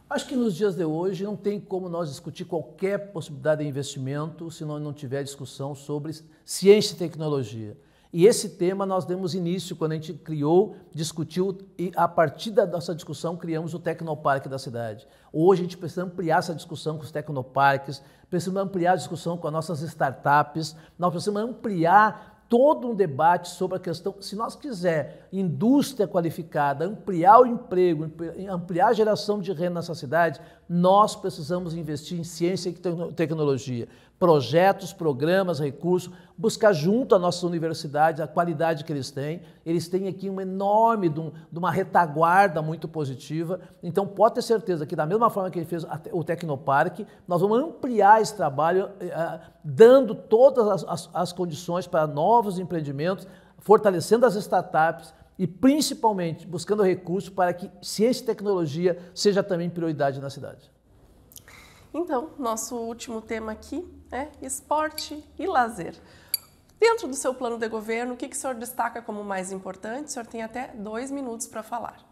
Acho que nos dias de hoje não tem como nós discutir qualquer possibilidade de investimento se não, não tiver discussão sobre ciência e tecnologia. E esse tema nós demos início quando a gente criou, discutiu e a partir da nossa discussão criamos o Tecnoparque da cidade. Hoje a gente precisa ampliar essa discussão com os tecnoparques, precisamos ampliar a discussão com as nossas startups, nós precisamos ampliar todo um debate sobre a questão, se nós quiser indústria qualificada, ampliar o emprego, ampliar a geração de renda nessa cidade, nós precisamos investir em ciência e tecnologia. Projetos, programas, recursos, buscar junto às nossas universidades a qualidade que eles têm. Eles têm aqui uma enorme, de uma retaguarda muito positiva. Então, pode ter certeza que, da mesma forma que ele fez o Tecnoparque, nós vamos ampliar esse trabalho, eh, eh, dando todas as, as, as condições para novos empreendimentos, fortalecendo as startups, e principalmente buscando recursos para que ciência e tecnologia seja também prioridade na cidade. Então, nosso último tema aqui é esporte e lazer. Dentro do seu plano de governo, o que, que o senhor destaca como mais importante? O senhor tem até dois minutos para falar.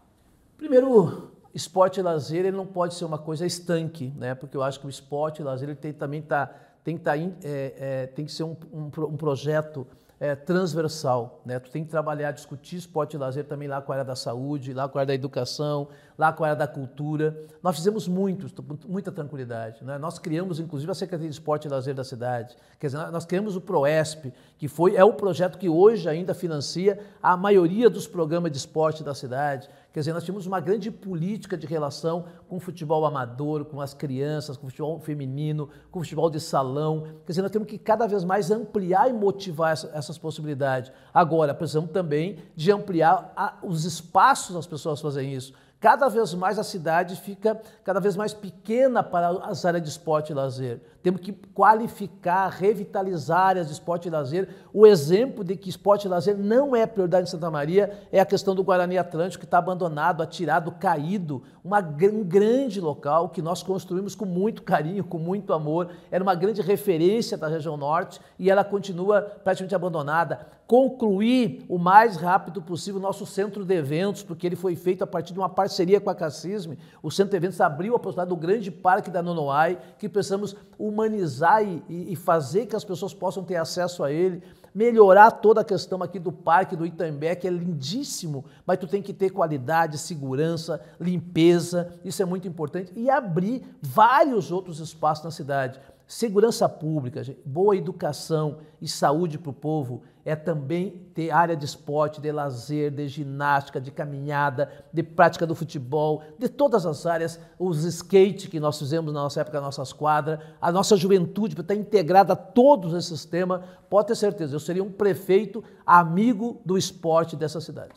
Primeiro, esporte e lazer ele não pode ser uma coisa estanque, né? porque eu acho que o esporte e lazer ele tem, também tá, tem, que tá, é, é, tem que ser um, um, um projeto é, transversal. Né? Tu tem que trabalhar, discutir esporte e lazer também lá com a área da saúde, lá com a área da educação, lá com a área da cultura. Nós fizemos muitos, muita tranquilidade. Né? Nós criamos, inclusive, a Secretaria de Esporte e Lazer da cidade. Quer dizer, nós criamos o PROESP, que foi, é o projeto que hoje ainda financia a maioria dos programas de esporte da cidade. Quer dizer, nós tínhamos uma grande política de relação com o futebol amador, com as crianças, com o futebol feminino, com o futebol de salão. Quer dizer, nós temos que cada vez mais ampliar e motivar essa, essas possibilidades. Agora, precisamos também de ampliar a, os espaços as pessoas fazerem isso. Cada vez mais a cidade fica cada vez mais pequena para as áreas de esporte e lazer. Temos que qualificar, revitalizar áreas de esporte e lazer. O exemplo de que esporte e lazer não é prioridade em Santa Maria é a questão do Guarani Atlântico, que está abandonado, atirado, caído. Uma, um grande local que nós construímos com muito carinho, com muito amor. Era uma grande referência da região norte e ela continua praticamente abandonada. Concluir o mais rápido possível o nosso centro de eventos, porque ele foi feito a partir de uma parceria com a Cacisme. O centro de eventos abriu a possibilidade do grande parque da Nonoai, que precisamos humanizar e, e fazer que as pessoas possam ter acesso a ele melhorar toda a questão aqui do parque do Itambé, que é lindíssimo, mas tu tem que ter qualidade, segurança, limpeza, isso é muito importante, e abrir vários outros espaços na cidade. Segurança pública, boa educação e saúde para o povo, é também ter área de esporte, de lazer, de ginástica, de caminhada, de prática do futebol, de todas as áreas, os skate que nós fizemos na nossa época, a nossas quadras, a nossa juventude para estar integrada a todos esses temas, pode ter certeza, eu seria um prefeito amigo do esporte dessa cidade.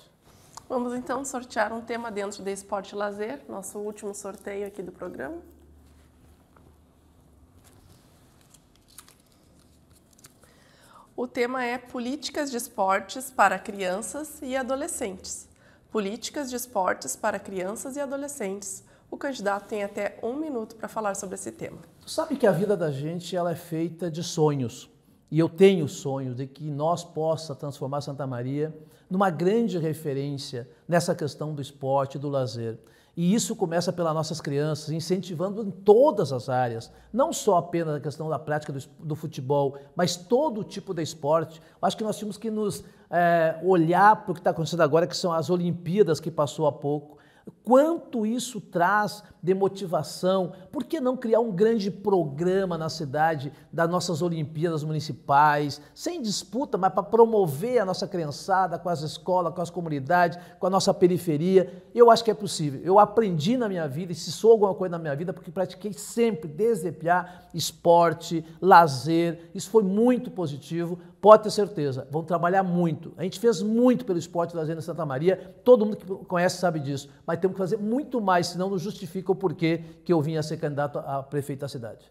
Vamos então sortear um tema dentro de esporte e lazer, nosso último sorteio aqui do programa. O tema é Políticas de Esportes para Crianças e Adolescentes. Políticas de Esportes para Crianças e Adolescentes. O candidato tem até um minuto para falar sobre esse tema. Tu sabe que a vida da gente ela é feita de sonhos. E eu tenho o sonho de que nós possa transformar Santa Maria numa grande referência nessa questão do esporte e do lazer. E isso começa pelas nossas crianças, incentivando em todas as áreas, não só apenas a questão da prática do, do futebol, mas todo tipo de esporte. Acho que nós temos que nos é, olhar para o que está acontecendo agora, que são as Olimpíadas que passou há pouco, Quanto isso traz de motivação? Por que não criar um grande programa na cidade das nossas Olimpíadas Municipais, sem disputa, mas para promover a nossa criançada com as escolas, com as comunidades, com a nossa periferia? Eu acho que é possível. Eu aprendi na minha vida, e se sou alguma coisa na minha vida, porque pratiquei sempre, desde piá, esporte, lazer, isso foi muito positivo pode ter certeza, vão trabalhar muito. A gente fez muito pelo esporte da Agenda Santa Maria, todo mundo que conhece sabe disso, mas temos que fazer muito mais, senão não justifica o porquê que eu vim a ser candidato a prefeito da cidade.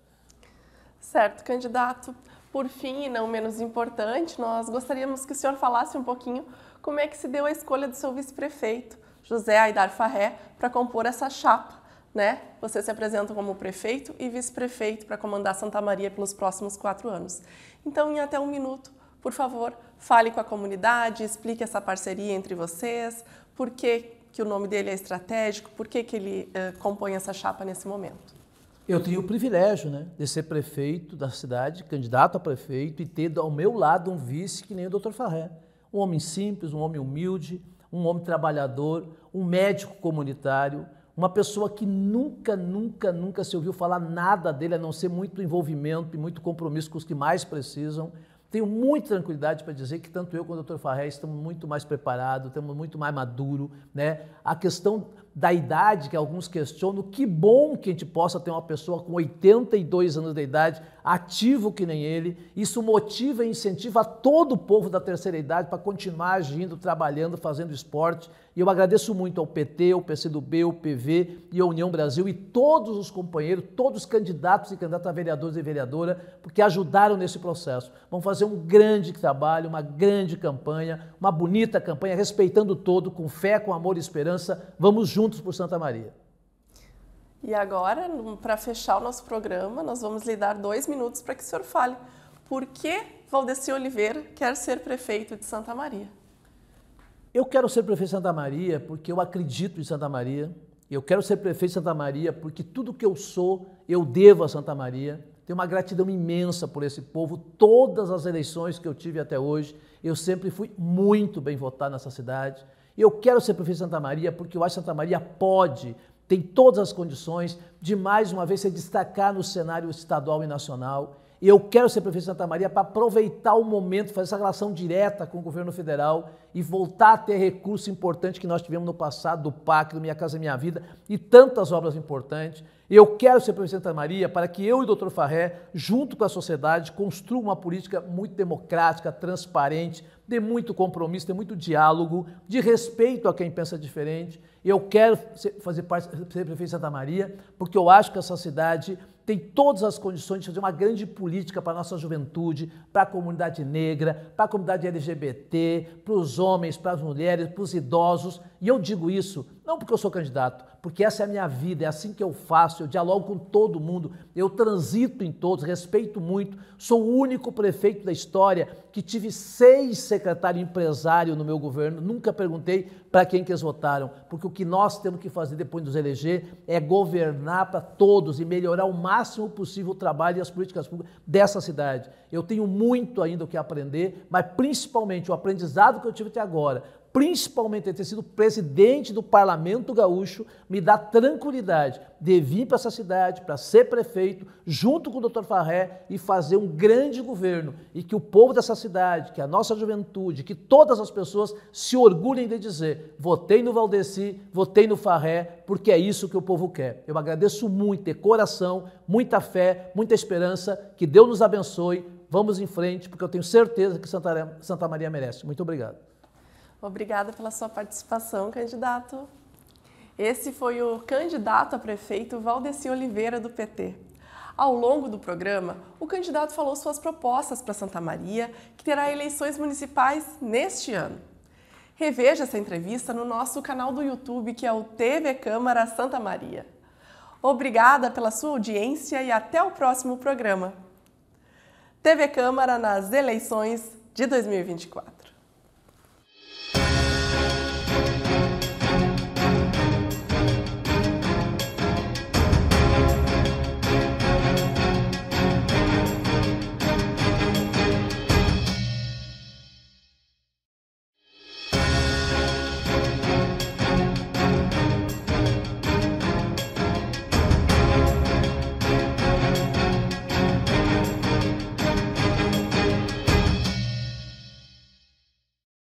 Certo, candidato. Por fim, e não menos importante, nós gostaríamos que o senhor falasse um pouquinho como é que se deu a escolha do seu vice-prefeito, José Aidar Farré, para compor essa chapa. Né? Você se apresenta como prefeito e vice-prefeito para comandar Santa Maria pelos próximos quatro anos. Então, em até um minuto, por favor, fale com a comunidade, explique essa parceria entre vocês, por que, que o nome dele é estratégico, por que, que ele eh, compõe essa chapa nesse momento. Eu tenho o privilégio né, de ser prefeito da cidade, candidato a prefeito e ter ao meu lado um vice que nem o Dr. Farré. Um homem simples, um homem humilde, um homem trabalhador, um médico comunitário, uma pessoa que nunca, nunca, nunca se ouviu falar nada dele, a não ser muito envolvimento e muito compromisso com os que mais precisam. Tenho muita tranquilidade para dizer que tanto eu quanto o Dr. Farré estamos muito mais preparados, estamos muito mais maduros, né? A questão da idade que alguns questionam, que bom que a gente possa ter uma pessoa com 82 anos de idade ativo que nem ele. Isso motiva e incentiva todo o povo da terceira idade para continuar agindo, trabalhando, fazendo esporte. E eu agradeço muito ao PT, ao PCdoB, ao PV e à União Brasil e todos os companheiros, todos os candidatos e candidatas a vereadores e vereadora, porque ajudaram nesse processo. Vão fazer um grande trabalho, uma grande campanha, uma bonita campanha, respeitando todo, com fé, com amor e esperança. Vamos juntos por Santa Maria. E agora, para fechar o nosso programa, nós vamos lhe dar dois minutos para que o senhor fale por que Valdeci Oliveira quer ser prefeito de Santa Maria. Eu quero ser prefeito de Santa Maria porque eu acredito em Santa Maria. Eu quero ser prefeito de Santa Maria porque tudo que eu sou, eu devo a Santa Maria. Tenho uma gratidão imensa por esse povo. Todas as eleições que eu tive até hoje, eu sempre fui muito bem votado nessa cidade. Eu quero ser prefeito de Santa Maria porque eu acho que Santa Maria pode tem todas as condições de mais uma vez se destacar no cenário estadual e nacional e eu quero ser prefeito de Santa Maria para aproveitar o momento, fazer essa relação direta com o governo federal e voltar a ter recurso importante que nós tivemos no passado, do PAC, do Minha Casa Minha Vida e tantas obras importantes. Eu quero ser prefeito de Santa Maria para que eu e o doutor Farré, junto com a sociedade, construa uma política muito democrática, transparente, de muito compromisso, de muito diálogo, de respeito a quem pensa diferente. Eu quero ser, fazer parte, ser prefeito de Santa Maria porque eu acho que essa cidade tem todas as condições de fazer uma grande política para a nossa juventude, para a comunidade negra, para a comunidade LGBT, para os homens, para as mulheres, para os idosos. E eu digo isso não porque eu sou candidato, porque essa é a minha vida, é assim que eu faço, eu dialogo com todo mundo, eu transito em todos, respeito muito, sou o único prefeito da história que tive seis secretários empresários no meu governo, nunca perguntei para quem que eles votaram, porque o que nós temos que fazer depois de nos eleger é governar para todos e melhorar o máximo possível o trabalho e as políticas públicas dessa cidade. Eu tenho muito ainda o que aprender, mas principalmente o aprendizado que eu tive até agora, principalmente ter sido presidente do Parlamento Gaúcho, me dá tranquilidade de vir para essa cidade, para ser prefeito, junto com o Dr. Farré e fazer um grande governo e que o povo dessa cidade, que a nossa juventude, que todas as pessoas se orgulhem de dizer: votei no Valdeci, votei no Farré, porque é isso que o povo quer. Eu agradeço muito, de coração, muita fé, muita esperança, que Deus nos abençoe. Vamos em frente, porque eu tenho certeza que Santa Maria merece. Muito obrigado. Obrigada pela sua participação, candidato. Esse foi o candidato a prefeito Valdeci Oliveira, do PT. Ao longo do programa, o candidato falou suas propostas para Santa Maria, que terá eleições municipais neste ano. Reveja essa entrevista no nosso canal do YouTube, que é o TV Câmara Santa Maria. Obrigada pela sua audiência e até o próximo programa. TV Câmara nas eleições de 2024.